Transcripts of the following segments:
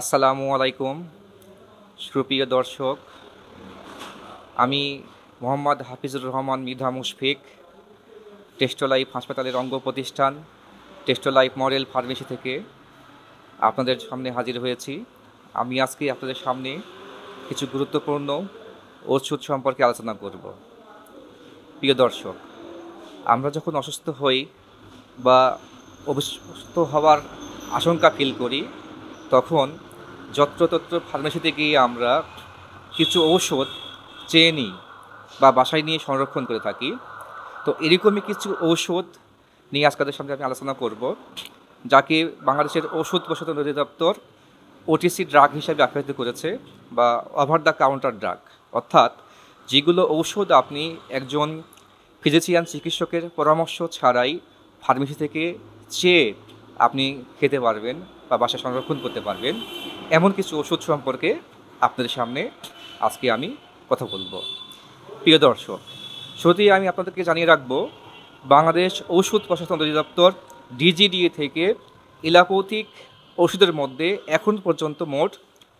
আসসালামু আলাইকুম সুপ্রিয় দর্শক আমি মোহাম্মদ হাফিজুর রহমান মিধা মুশফিক টেস্টো লাইফ হাসপাতালের অঙ্গ প্রতিষ্ঠান টেস্টো লাইফ মডেল ফার্মেসি থেকে আপনাদের সামনে হাজির হয়েছি আমি আজকে আপনাদের সামনে কিছু গুরুত্বপূর্ণ ওষুধ সম্পর্কে আলোচনা করব প্রিয় দর্শক আমরা যখন অসুস্থ হই বা অসুস্থ হওয়ার আশঙ্কা ফিল করি তখন যত্রতত্র ফার্মেসিতে গিয়ে আমরা কিছু ঔষধ চেয়ে নিই বা বাসায় নিয়ে সংরক্ষণ করে থাকি তো এরকমই কিছু ঔষধ নিয়ে আজকাদের সঙ্গে আমি আলোচনা করব যাকে বাংলাদেশের ওষুধ প্রশাসন অধিদপ্তর ওটিসি ড্রাগ হিসাবে আখ্যায়িত করেছে বা ওভার দ্য কাউন্টার ড্রাগ অর্থাৎ যেগুলো ঔষধ আপনি একজন ফিজিশিয়ান চিকিৎসকের পরামর্শ ছাড়াই ফার্মেসি থেকে চেয়ে আপনি খেতে পারবেন বা বাসা সংরক্ষণ করতে পারবেন এমন কিছু ওষুধ সম্পর্কে আপনাদের সামনে আজকে আমি কথা বলবো প্রিয় দর্শক সত্যি আমি আপনাদেরকে জানিয়ে রাখব বাংলাদেশ ঔষধ প্রশাসন অধিদপ্তর ডিজিডিএ থেকে এলাপৌতিক ওষুধের মধ্যে এখন পর্যন্ত মোট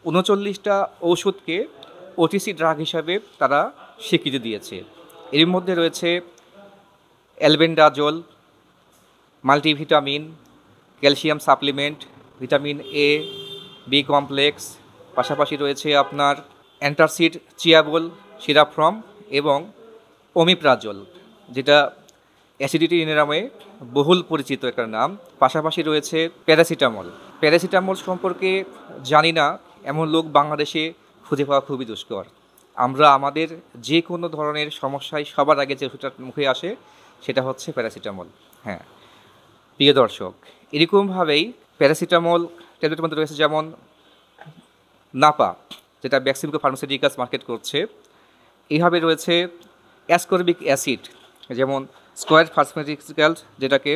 উনচল্লিশটা ওষুধকে ওটিসি ড্রাগ হিসাবে তারা স্বীকৃতি দিয়েছে এর মধ্যে রয়েছে albendazole multivitamin calcium supplement vitamin A B complex পাশাপাশি রয়েছে আপনার অ্যান্টারসিড চিয়াবল সিরাফ্রম এবং ওমিপ্রাজল যেটা অ্যাসিডিটি নামে বহুল পরিচিত একটা নাম পাশাপাশি রয়েছে প্যারাসিটামল প্যারাসিটামল সম্পর্কে জানি না এমন লোক বাংলাদেশে খুঁজে পাওয়া খুবই দুষ্কর আমরা আমাদের যে কোনো ধরনের সমস্যায় সবার আগে যে মুখে আসে সেটা হচ্ছে প্যারাসিটামল হ্যাঁ প্রিয় দর্শক এরকমভাবেই প্যারাসিটামল ট্যাবলেটের মধ্যে রয়েছে যেমন নাপা যেটা ব্যাক্সিমকো ফার্মাসিউটিক্যালস মার্কেট করছে এইভাবে রয়েছে অ্যাসকর্বিক অ্যাসিড যেমন স্কোয়ার ফার্মাসিউটিক্যাল যেটাকে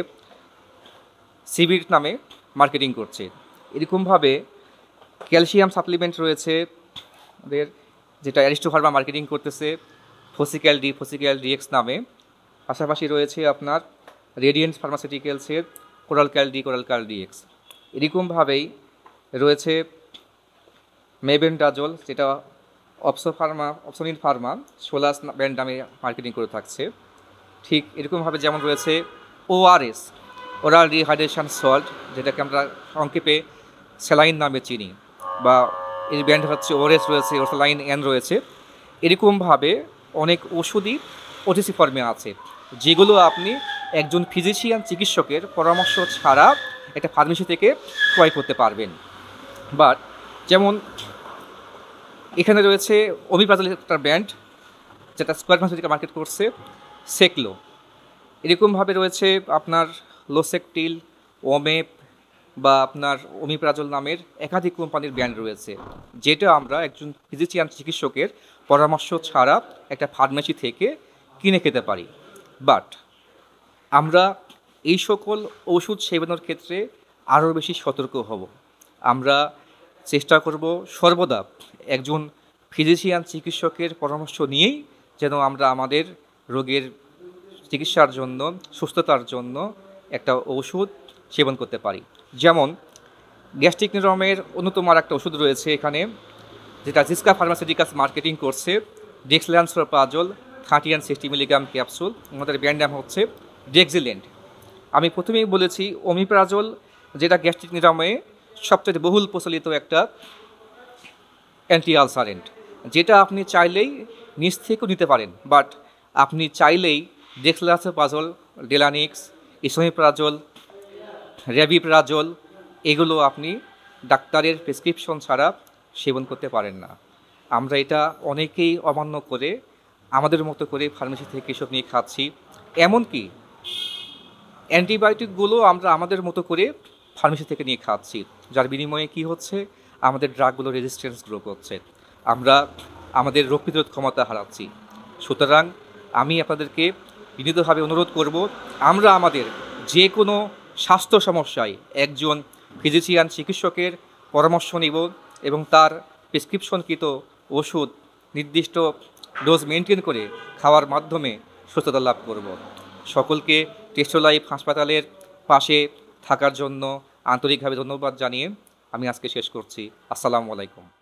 সিবির নামে মার্কেটিং করছে এরকমভাবে ক্যালসিয়াম সাপ্লিমেন্ট রয়েছে আমাদের যেটা অ্যারিস্টোফার্মা মার্কেটিং করতেছে ফসিক্যাল ডি ফসিক্যাল ডিএক্স নামে পাশাপাশি রয়েছে আপনার রেডিয়েন্ট ফার্মাসিউটিক্যালসের coral cal D coral cal X এরকমভাবেই রয়েছে মেবেন্ডাজল যেটা অপসো pharma opsonin pharma solas brand নামে মার্কেটিং করে থাকছে ঠিক এরকমভাবে যেমন রয়েছে ওআরএস ওরাল রিহাইড্রেশন সল্ট যেটাকে আমরা সংক্ষেপে স্যালাইন নামে চিনি বা এর ব্র্যান্ড হচ্ছে ওরএস রয়েছে স্যালাইন এন রয়েছে এরকমভাবে অনেক ওষুধই ওটিসি ফর্মে আছে যেগুলো আপনি একজন ফিজিশিয়ান চিকিৎসকের পরামর্শ ছাড়া একটা ফার্মেসি থেকে ক্রয় করতে পারবেন বাট যেমন এখানে রয়েছে অমিপ্রাজল একটা ব্র্যান্ড যেটা স্কোয়ার ফার্মেসিটিকে মার্কেট করছে সেকলো এরকমভাবে রয়েছে আপনার লোসেকটিল ওমেপ বা আপনার অমিপ্রাজল নামের একাধিক কোম্পানির ব্র্যান্ড রয়েছে যেটা আমরা একজন ফিজিশিয়ান চিকিৎসকের পরামর্শ ছাড়া একটা ফার্মেসি থেকে কিনে খেতে পারি বাট আমরা এই সকল ওষুধ সেবনের ক্ষেত্রে আরও বেশি সতর্ক হব আমরা চেষ্টা করব সর্বদা একজন ফিজিশিয়ান চিকিৎসকের পরামর্শ নিয়েই যেন আমরা আমাদের রোগের চিকিৎসার জন্য সুস্থতার জন্য একটা ওষুধ সেবন করতে পারি যেমন গ্যাস্ট্রিক নিরমের অন্যতম আর একটা ওষুধ রয়েছে এখানে যেটা জিসকা ফার্মাসিউটিক্যাস মার্কেটিং করছে dexlansoprazole thirty and sixty milligram capsule আমাদের ব্র্যান্ড নাম হচ্ছে ডেক্সিলেন্ট আমি প্রথমেই বলেছি অমিপ্রাজল যেটা গ্যাস্ট্রিক নিরাময়ে সবচেয়ে বহুল প্রচলিত একটা অ্যান্টি আলসারেন্ট যেটা আপনি চাইলেই নিচ থেকেও নিতে পারেন বাট আপনি চাইলেই ডেক্সলাসোপাজল ডেলানিক্স ইসমিপ্রাজল র্যাবিপ্রাজল এগুলো আপনি ডাক্তারের প্রেসক্রিপশন ছাড়া সেবন করতে পারেন না আমরা এটা অনেকেই অমান্য করে আমাদের মতো করে ফার্মেসি থেকে এসব নিয়ে খাচ্ছি এমনকি অ্যান্টিবায়োটিকগুলো আমরা আমাদের মতো করে ফার্মেসি থেকে নিয়ে খাচ্ছি যার বিনিময়ে কি হচ্ছে আমাদের ড্রাগগুলো রেজিস্ট্যান্স গ্রো করছে আমরা আমাদের রোগ প্রতিরোধ ক্ষমতা হারাচ্ছি সুতরাং আমি আপনাদেরকে বিনীতভাবে অনুরোধ করব আমরা আমাদের যে কোনো স্বাস্থ্য সমস্যায় একজন ফিজিশিয়ান চিকিৎসকের পরামর্শ নিব এবং তার প্রেসক্রিপশনকৃত ওষুধ নির্দিষ্ট ডোজ মেনটেন করে খাওয়ার মাধ্যমে সুস্থতা লাভ করব সকলকে টেস্টো লাইফ হাসপাতালের পাশে থাকার জন্য আন্তরিকভাবে ধন্যবাদ জানিয়ে আমি আজকে শেষ করছি আসসালামু আলাইকুম